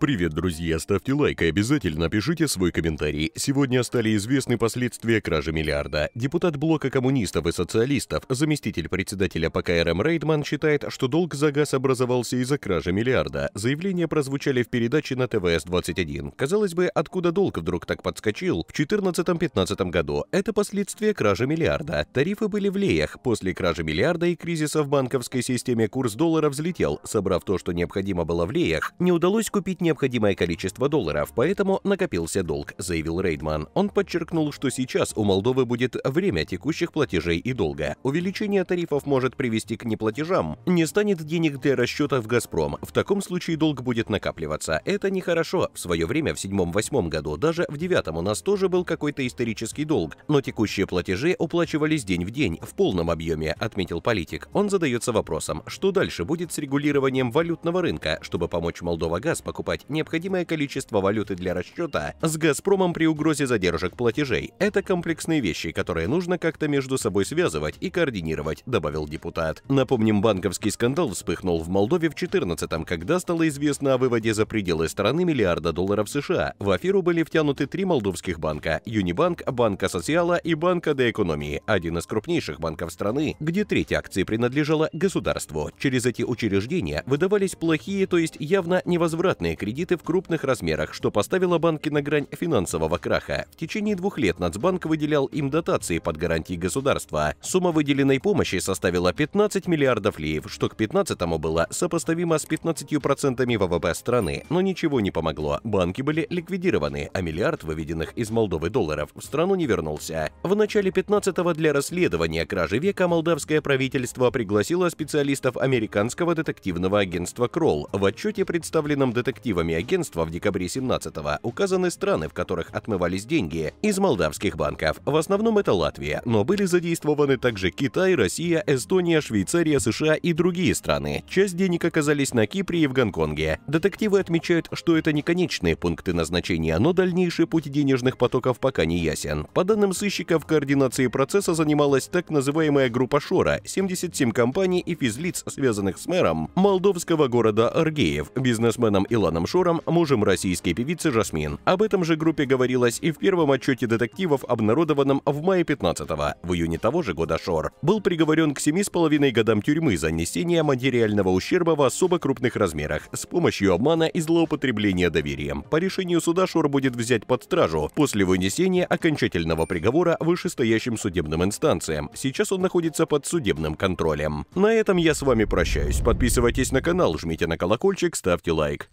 Привет, друзья! Ставьте лайк и обязательно пишите свой комментарий. Сегодня стали известны последствия кражи миллиарда. Депутат блока коммунистов и социалистов, заместитель председателя по КРМ Рейдман считает, что долг за газ образовался из-за кражи миллиарда. Заявления прозвучали в передаче на ТВС-21. Казалось бы, откуда долг вдруг так подскочил? В 2014-2015 году это последствия кражи миллиарда. Тарифы были в леях. После кражи миллиарда и кризиса в банковской системе курс доллара взлетел. Собрав то, что необходимо было в леях, не удалось купить ни необходимое количество долларов, поэтому накопился долг, заявил Рейдман. Он подчеркнул, что сейчас у Молдовы будет время текущих платежей и долга. Увеличение тарифов может привести к неплатежам. Не станет денег для расчета в «Газпром». В таком случае долг будет накапливаться. Это нехорошо. В свое время, в 7-8 году, даже в 9 у нас тоже был какой-то исторический долг, но текущие платежи уплачивались день в день, в полном объеме, отметил политик. Он задается вопросом, что дальше будет с регулированием валютного рынка, чтобы помочь Молдова газ покупать покупать необходимое количество валюты для расчета с «Газпромом» при угрозе задержек платежей. Это комплексные вещи, которые нужно как-то между собой связывать и координировать, добавил депутат. Напомним, банковский скандал вспыхнул в Молдове в 2014-м, когда стало известно о выводе за пределы страны миллиарда долларов США. В аферу были втянуты три молдовских банка – Юнибанк, Банка Социала и Банка де Экономии, один из крупнейших банков страны, где треть акций принадлежала государству. Через эти учреждения выдавались плохие, то есть явно невозвратные кредиты кредиты в крупных размерах, что поставило банки на грань финансового краха. В течение двух лет Нацбанк выделял им дотации под гарантии государства. Сумма выделенной помощи составила 15 миллиардов леев, что к 15-му было сопоставимо с 15% ВВП страны, но ничего не помогло. Банки были ликвидированы, а миллиард выведенных из Молдовы долларов в страну не вернулся. В начале 15-го для расследования кражи века молдавское правительство пригласило специалистов американского детективного агентства «Кролл». В отчете, представленном детективом призывами агентства в декабре 17-го указаны страны, в которых отмывались деньги из молдавских банков. В основном это Латвия, но были задействованы также Китай, Россия, Эстония, Швейцария, США и другие страны. Часть денег оказались на Кипре и в Гонконге. Детективы отмечают, что это не конечные пункты назначения, но дальнейший путь денежных потоков пока не ясен. По данным сыщиков, координации процесса занималась так называемая группа Шора, 77 компаний и физлиц, связанных с мэром молдовского города Аргеев, бизнесменом Иланом Шором, мужем российской певицы Жасмин. Об этом же группе говорилось и в первом отчете детективов, обнародованном в мае 15-го. В июне того же года Шор был приговорен к 7,5 годам тюрьмы за несение материального ущерба в особо крупных размерах с помощью обмана и злоупотребления доверием. По решению суда Шор будет взять под стражу после вынесения окончательного приговора вышестоящим судебным инстанциям. Сейчас он находится под судебным контролем. На этом я с вами прощаюсь. Подписывайтесь на канал, жмите на колокольчик, ставьте лайк.